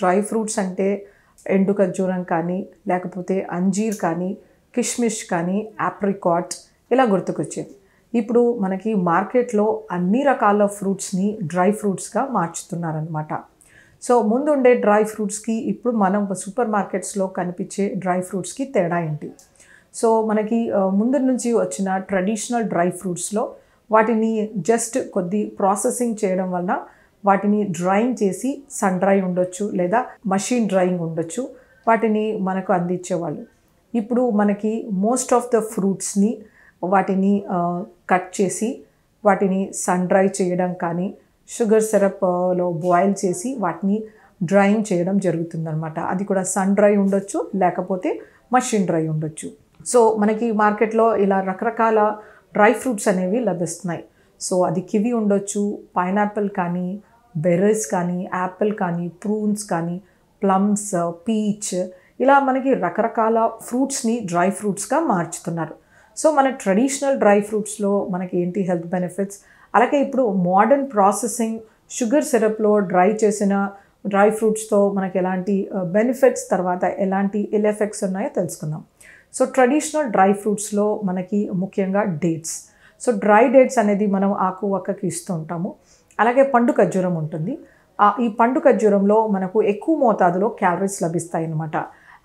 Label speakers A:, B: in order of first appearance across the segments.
A: dry fruits అంటే ఎండు ఖర్జూరం కానీ లేకపోతే అంజీర్ కానీ కిష్మిష్ కానీ యాప్రికాట్ ఇలా గుర్తుకొచ్చేది ఇప్పుడు మనకి మార్కెట్లో అన్ని రకాల ఫ్రూట్స్ని డ్రై ఫ్రూట్స్గా మార్చుతున్నారనమాట సో ముందు ఉండే డ్రై ఫ్రూట్స్కి ఇప్పుడు మనం సూపర్ మార్కెట్స్లో కనిపించే డ్రై ఫ్రూట్స్కి తేడా ఏంటి సో మనకి ముందు నుంచి వచ్చిన ట్రెడిషనల్ డ్రై ఫ్రూట్స్లో వాటిని జస్ట్ కొద్ది ప్రాసెసింగ్ చేయడం వలన వాటిని డ్రాయింగ్ చేసి సన్ డ్రై ఉండొచ్చు లేదా మషిన్ డ్రాయింగ్ ఉండొచ్చు వాటిని మనకు అందించేవాళ్ళు ఇప్పుడు మనకి మోస్ట్ ఆఫ్ ద ఫ్రూట్స్ని వాటిని కట్ చేసి వాటిని సన్ డ్రై చేయడం కానీ షుగర్ సిరప్లో బాయిల్ చేసి వాటిని డ్రాయింగ్ చేయడం జరుగుతుందనమాట అది కూడా సన్ డ్రై ఉండొచ్చు లేకపోతే మషిన్ డ్రై ఉండొచ్చు సో మనకి మార్కెట్లో ఇలా రకరకాల డ్రై ఫ్రూట్స్ అనేవి లభిస్తున్నాయి సో అది కివి ఉండొచ్చు పైనాపిల్ కానీ బెర్రీస్ కానీ యాపిల్ కానీ ప్రూన్స్ కానీ ప్లమ్స్ పీచ్ ఇలా మనకి రకరకాల ఫ్రూట్స్ని డ్రై ఫ్రూట్స్గా మార్చుతున్నారు సో మన ట్రెడిషనల్ డ్రై ఫ్రూట్స్లో మనకి ఏంటి హెల్త్ బెనిఫిట్స్ అలాగే ఇప్పుడు మోడర్న్ ప్రాసెసింగ్ షుగర్ సిరప్లో డ్రై చేసిన డ్రై ఫ్రూట్స్తో మనకి ఎలాంటి బెనిఫిట్స్ తర్వాత ఎలాంటి ఇల్ ఎఫెక్ట్స్ ఉన్నాయో తెలుసుకుందాం సో ట్రెడిషనల్ డ్రై ఫ్రూట్స్లో మనకి ముఖ్యంగా డేట్స్ సో డ్రై డేట్స్ అనేది మనం ఆకు ఒక్కకి ఇస్తూ ఉంటాము అలాగే పండు ఖర్జూరం ఉంటుంది ఈ పండు ఖర్జూరంలో మనకు ఎక్కువ మోతాదులో క్యాలరీస్ లభిస్తాయి అన్నమాట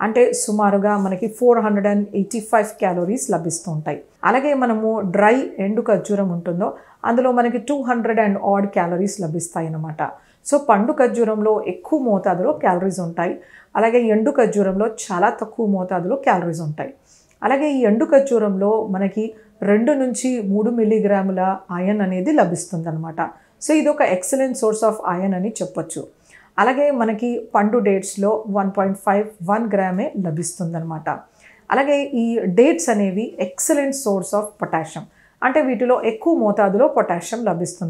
A: అంటే సుమారుగా మనకి four hundred and eighty five calories లభిస్తూ ఉంటాయి అలాగే మనము డ్రై ఎండు ఖర్జూరం ఉంటుందో అందులో మనకి two hundred and odd calories లభిస్తాయి అన్నమాట సో పండు ఖర్జూరంలో ఎక్కువ మోతాదులో క్యాలరీస్ ఉంటాయి అలాగే ఎండు ఖర్జూరంలో చాలా తక్కువ మోతాదులో క్యాలరీస్ ఉంటాయి అలాగే ఈ ఎండు ఖర్జూరంలో మనకి రెండు నుంచి మూడు మిల్లీగ్రాముల అయన్ అనేది లభిస్తుందన్నమాట సో ఇది ఒక ఎక్సలెంట్ సోర్స్ ఆఫ్ ఐరన్ అని చెప్పొచ్చు అలాగే మనకి పండు డేట్స్లో వన్ పాయింట్ ఫైవ్ వన్ గ్రామే లభిస్తుందనమాట అలాగే ఈ డేట్స్ అనేవి ఎక్సలెంట్ సోర్స్ ఆఫ్ పొటాషియం అంటే వీటిలో ఎక్కువ మోతాదులో పొటాషియం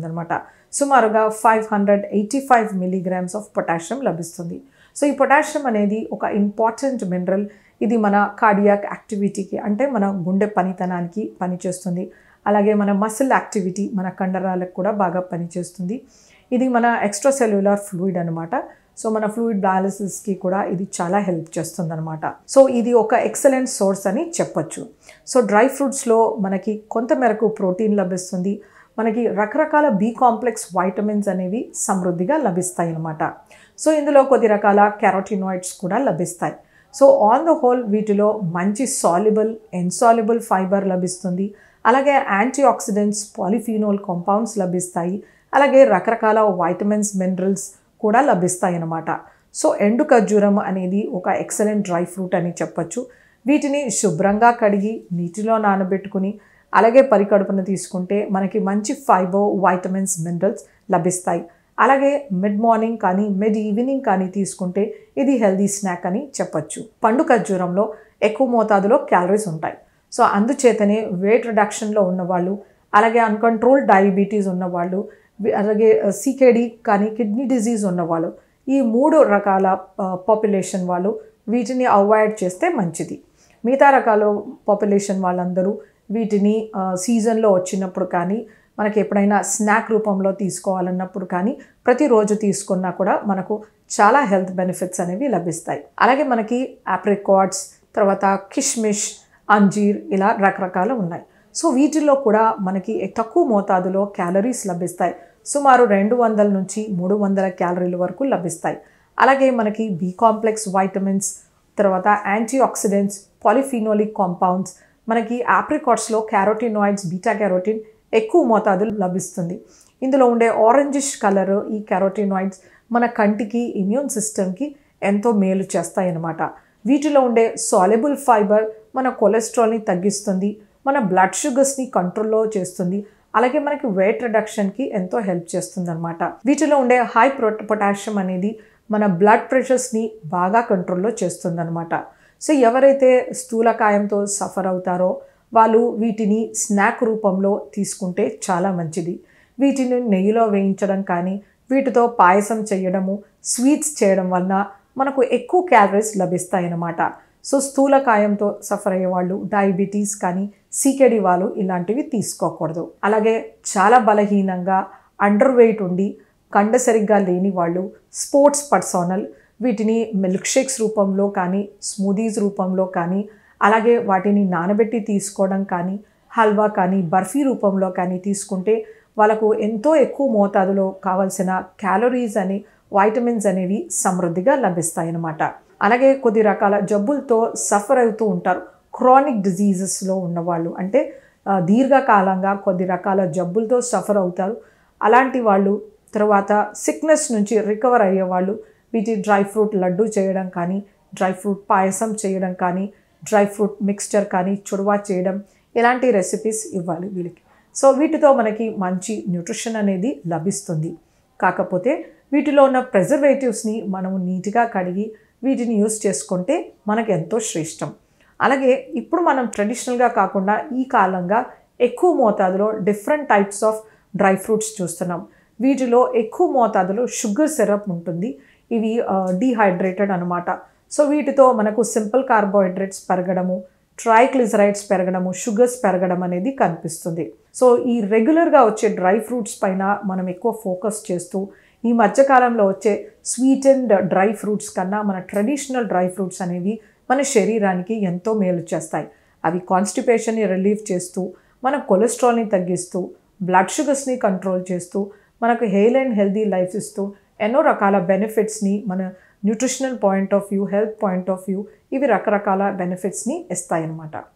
A: అనమాట సుమారుగా five hundred eighty five milligrams of potassium లభిస్తుంది సో ఈ పొటాషియం అనేది ఒక ఇంపార్టెంట్ మినరల్ ఇది మన కార్డియాక్ యాక్టివిటీకి అంటే మన గుండె పనితనానికి పనిచేస్తుంది అలాగే మన మసిల్ యాక్టివిటీ మన కండరాలకు కూడా బాగా పనిచేస్తుంది ఇది మన ఎక్స్ట్రా సెల్యులార్ ఫ్లూయిడ్ అనమాట సో మన ఫ్లూయిడ్ బ్యాలెన్సెస్కి కూడా ఇది చాలా హెల్ప్ చేస్తుందనమాట సో ఇది ఒక ఎక్సలెంట్ సోర్స్ అని చెప్పచ్చు సో డ్రై ఫ్రూట్స్లో మనకి కొంత మేరకు ప్రోటీన్ లభిస్తుంది మనకి రకరకాల బి కాంప్లెక్స్ వైటమిన్స్ అనేవి సమృద్ధిగా లభిస్తాయి అనమాట సో ఇందులో కొద్ది రకాల క్యారోటినాయిడ్స్ కూడా లభిస్తాయి సో ఆన్ ద హోల్ వీటిలో మంచి సాల్యుబుల్ ఇన్సాల్యుబుల్ ఫైబర్ లభిస్తుంది అలాగే యాంటీ ఆక్సిడెంట్స్ పాలిఫీనోల్ కాంపౌండ్స్ లభిస్తాయి అలాగే రకరకాల వైటమిన్స్ మినరల్స్ కూడా లభిస్తాయి అన్నమాట సో ఎండు ఖర్జూరం అనేది ఒక ఎక్సలెంట్ డ్రై ఫ్రూట్ అని చెప్పచ్చు వీటిని శుభ్రంగా కడిగి నీటిలో నానబెట్టుకుని అలాగే పరికడుపున తీసుకుంటే మనకి మంచి ఫైబర్ వైటమిన్స్ మినరల్స్ లభిస్తాయి అలాగే మిడ్ మార్నింగ్ కానీ మిడ్ ఈవినింగ్ కానీ తీసుకుంటే ఇది హెల్దీ స్నాక్ అని చెప్పచ్చు పండు ఖర్జూరంలో ఎక్కువ మోతాదులో క్యాలరీస్ ఉంటాయి సో అందుచేతనే వెయిట్ రిడక్షన్లో ఉన్నవాళ్ళు అలాగే అన్కంట్రోల్ డయాబెటీస్ ఉన్నవాళ్ళు అలాగే సీకేడీ uh, కానీ కిడ్నీ డిజీజ్ ఉన్నవాళ్ళు ఈ మూడు రకాల పాపులేషన్ uh, వాళ్ళు వీటిని అవాయిడ్ చేస్తే మంచిది మిగతా రకాల పాపులేషన్ వాళ్ళందరూ వీటిని సీజన్లో uh, వచ్చినప్పుడు కానీ మనకి ఎప్పుడైనా స్నాక్ రూపంలో తీసుకోవాలన్నప్పుడు కానీ ప్రతిరోజు తీసుకున్నా కూడా మనకు చాలా హెల్త్ బెనిఫిట్స్ అనేవి లభిస్తాయి అలాగే మనకి ఆప్రికాట్స్ తర్వాత కిష్మిష్ అంజీర్ ఇలా రకరకాలు ఉన్నాయి సో వీటిల్లో కూడా మనకి తక్కువ మోతాదులో క్యాలరీస్ లభిస్తాయి సుమారు రెండు వందల నుంచి మూడు వందల క్యాలరీల వరకు లభిస్తాయి అలాగే మనకి బి కాంప్లెక్స్ వైటమిన్స్ తర్వాత యాంటీ ఆక్సిడెంట్స్ పాలిఫినోలిక్ కాంపౌండ్స్ మనకి ఆప్రికాట్స్లో క్యారోటినాయిడ్స్ బీటా క్యారోటిన్ ఎక్కువ మోతాదు లభిస్తుంది ఇందులో ఉండే ఆరెంజిష్ కలర్ ఈ క్యారోటినాయిడ్స్ మన కంటికి ఇమ్యూన్ సిస్టమ్కి ఎంతో మేలు చేస్తాయన్నమాట వీటిలో ఉండే సాలెబుల్ ఫైబర్ మన కొలెస్ట్రాల్ని తగ్గిస్తుంది మన బ్లడ్ షుగర్స్ని కంట్రోల్లో చేస్తుంది అలాగే మనకి వెయిట్ రిడక్షన్కి ఎంతో హెల్ప్ చేస్తుంది అనమాట వీటిలో ఉండే హై పొటాషియం అనేది మన బ్లడ్ ప్రెషర్స్ని బాగా కంట్రోల్లో అనమాట సో ఎవరైతే స్థూలకాయంతో సఫర్ అవుతారో వాళ్ళు వీటిని స్నాక్ రూపంలో తీసుకుంటే చాలా మంచిది వీటిని నెయ్యిలో వేయించడం కానీ వీటితో పాయసం చేయడము స్వీట్స్ చేయడం వలన మనకు ఎక్కువ క్యాలరీస్ లభిస్తాయన్నమాట సో స్థూలకాయంతో సఫర్ అయ్యే వాళ్ళు డయాబెటీస్ కానీ సీకెడి వాళ్ళు ఇలాంటివి తీసుకోకూడదు అలాగే చాలా బలహీనంగా అండర్ వెయిట్ ఉండి కండ సరిగ్గా లేని వాళ్ళు స్పోర్ట్స్ పర్సనల్ వీటిని మిల్క్ షేక్స్ రూపంలో కానీ స్మూదీస్ రూపంలో కానీ అలాగే వాటిని నానబెట్టి తీసుకోవడం కానీ హల్వా కానీ బర్ఫీ రూపంలో కానీ తీసుకుంటే వాళ్ళకు ఎంతో ఎక్కువ మోతాదులో కావలసిన క్యాలరీస్ అని వైటమిన్స్ అనేవి సమృద్ధిగా లభిస్తాయన్నమాట అలాగే కొద్ది రకాల జబ్బులతో సఫర్ అవుతూ ఉంటారు క్రానిక్ డిజీజెస్లో ఉన్నవాళ్ళు అంటే దీర్ఘకాలంగా కొద్ది రకాల జబ్బులతో సఫర్ అవుతారు అలాంటి వాళ్ళు తర్వాత సిక్నెస్ నుంచి రికవర్ అయ్యేవాళ్ళు వాళ్ళు వీటి డ్రై ఫ్రూట్ లడ్డు చేయడం కానీ డ్రై ఫ్రూట్ పాయసం చేయడం కానీ డ్రై ఫ్రూట్ మిక్స్చర్ కానీ చుడవా చేయడం ఇలాంటి రెసిపీస్ ఇవ్వాలి వీళ్ళకి సో వీటితో మనకి మంచి న్యూట్రిషన్ అనేది లభిస్తుంది కాకపోతే వీటిలో ఉన్న ప్రిజర్వేటివ్స్ని మనము నీట్గా కడిగి వీటిని యూస్ చేసుకుంటే మనకు ఎంతో శ్రేష్టం అలాగే ఇప్పుడు మనం ట్రెడిషనల్గా కాకుండా ఈ కాలంగా ఎక్కువ మోతాదులో different types of dry fruits చూస్తున్నాం వీటిలో ఎక్కువ మోతాదులో షుగర్ సిరప్ ఉంటుంది ఇవి డీహైడ్రేటెడ్ అనమాట సో వీటితో మనకు సింపుల్ కార్బోహైడ్రేట్స్ పెరగడము ట్రైక్లిజరైడ్స్ పెరగడము షుగర్స్ పెరగడం అనేది కనిపిస్తుంది సో ఈ రెగ్యులర్గా వచ్చే డ్రై ఫ్రూట్స్ పైన మనం ఎక్కువ ఫోకస్ చేస్తూ ఈ మధ్యకాలంలో వచ్చే స్వీట్ అండ్ డ్రై ఫ్రూట్స్ కన్నా మన ట్రెడిషనల్ డ్రై ఫ్రూట్స్ అనేవి మన శరీరానికి ఎంతో మేలు చేస్తాయి అవి కాన్స్టిపేషన్ని రిలీఫ్ చేస్తూ మన కొలెస్ట్రాల్ని తగ్గిస్తూ బ్లడ్ షుగర్స్ని కంట్రోల్ చేస్తూ మనకు హెయిల్ అండ్ హెల్దీ లైఫ్ ఇస్తూ ఎన్నో రకాల బెనిఫిట్స్ని మన nutritional point of view health point of view ఇవి రకరకాల బెనిఫిట్స్ని ఇస్తాయన్నమాట